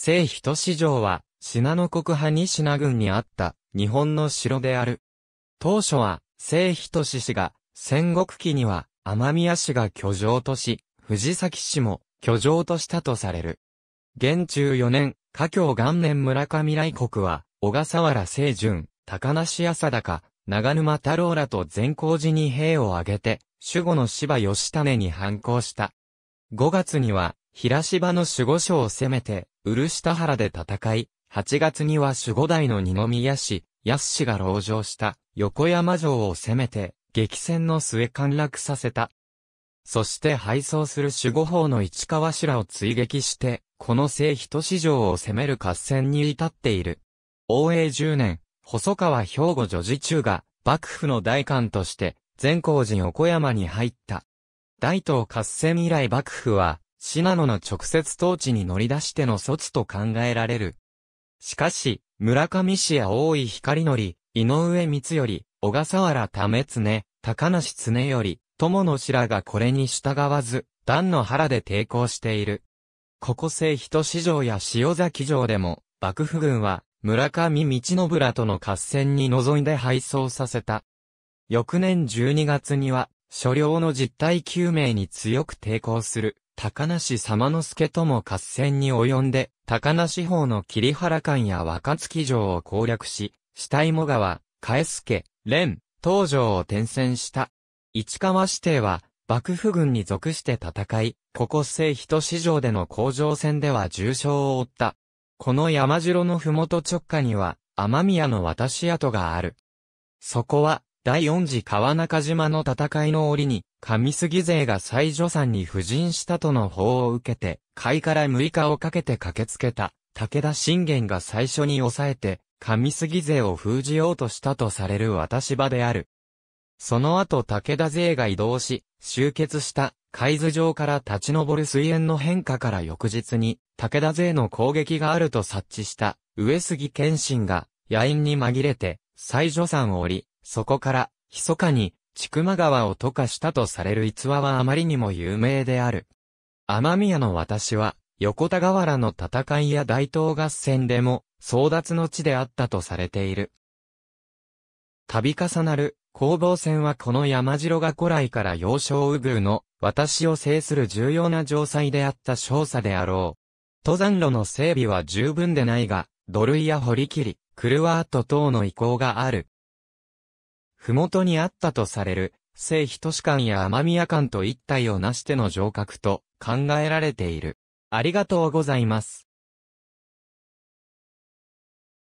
聖人市城は、品の国派西名郡にあった、日本の城である。当初は、聖人市氏が、戦国期には、天宮市が居城とし、藤崎市も居城としたとされる。元中4年、華京元年村上来国は、小笠原清順、高梨浅高、長沼太郎らと善光寺に兵を挙げて、守護の芝義種に反抗した。5月には、平芝の守護所を攻めて、漆田原で戦い、8月には守護代の二宮氏、安氏が籠城した横山城を攻めて、激戦の末陥落させた。そして敗走する守護法の市川氏らを追撃して、この聖人市場を攻める合戦に至っている。応永10年、細川兵庫女児中が、幕府の大官として、善光寺横山に入った。大東合戦以来幕府は、信濃の直接統治に乗り出しての措置と考えられる。しかし、村上氏や大井光則、井上光頼、小笠原為常、高梨常より、友の白らがこれに従わず、段の原で抵抗している。ここ聖人市場や塩崎城でも、幕府軍は、村上道信らとの合戦に臨んで敗走させた。翌年12月には、所領の実態究明に強く抵抗する、高梨様之助とも合戦に及んで、高梨方の桐原館や若月城を攻略し、死体も川、返助、蓮、東城を転戦した。市川指定は、幕府軍に属して戦い、ここ聖人市場での工場戦では重傷を負った。この山城の麓直下には、天宮の渡し跡がある。そこは、第四次川中島の戦いの折に、上杉勢が西女山に布陣したとの報を受けて、海から6日をかけて駆けつけた、武田信玄が最初に抑えて、上杉勢を封じようとしたとされる渡し場である。その後武田勢が移動し、集結した海図上から立ち上る水煙の変化から翌日に、武田勢の攻撃があると察知した、上杉謙信が、野因に紛れて、西女山を降り、そこから、密かに、千曲川を溶かしたとされる逸話はあまりにも有名である。天宮の私は、横田河原の戦いや大東合戦でも、争奪の地であったとされている。度重なる、攻防戦はこの山城が古来から幼少右宮の、私を制する重要な城塞であった少佐であろう。登山路の整備は十分でないが、土塁や掘り切り、クルワート等の意向がある。麓にあったとされる、聖日都市館や天宮館と一体をなしての城郭と考えられている。ありがとうございます。